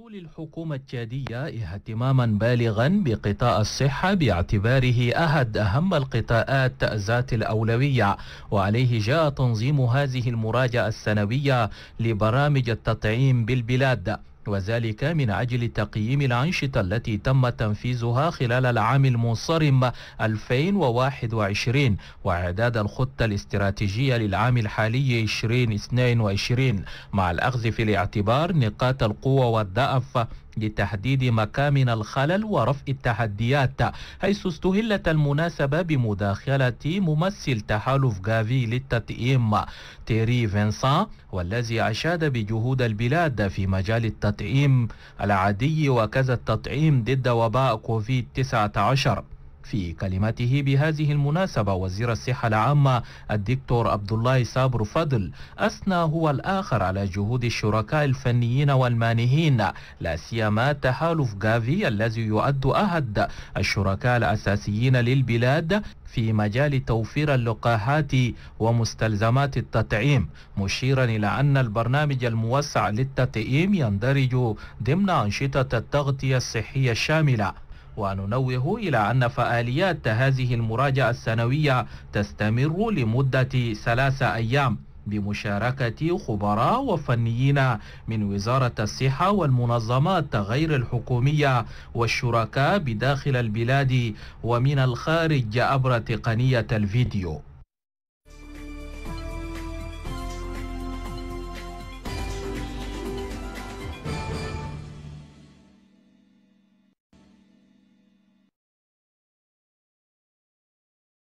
طول الحكومة التشادية اهتماما بالغا بقطاع الصحة باعتباره أحد أهم القطاعات ذات الأولوية وعليه جاء تنظيم هذه المراجعة السنوية لبرامج التطعيم بالبلاد وذلك من أجل تقييم الأنشطة التي تم تنفيذها خلال العام المنصرم 2021 وإعداد الخطة الاستراتيجية للعام الحالي 2022 مع الأخذ في الاعتبار نقاط القوة والضعف لتحديد مكامن الخلل ورفع التحديات حيث استهلت المناسبة بمداخلة ممثل تحالف غافي للتطعيم تيري فينسان والذي أشاد بجهود البلاد في مجال التطعيم العادي وكذا التطعيم ضد وباء كوفيد 19 في كلمته بهذه المناسبة وزير الصحة العامة الدكتور عبد الله صابر فضل أثنى هو الآخر على جهود الشركاء الفنيين والمانهين لا سيما تحالف جافي الذي يعد أحد الشركاء الأساسيين للبلاد في مجال توفير اللقاحات ومستلزمات التطعيم مشيرا إلى أن البرنامج الموسع للتطعيم يندرج ضمن أنشطة التغطية الصحية الشاملة وننوه إلى أن فعاليات هذه المراجعة السنوية تستمر لمدة ثلاثة أيام بمشاركة خبراء وفنيين من وزارة الصحة والمنظمات غير الحكومية والشركاء بداخل البلاد ومن الخارج عبر تقنية الفيديو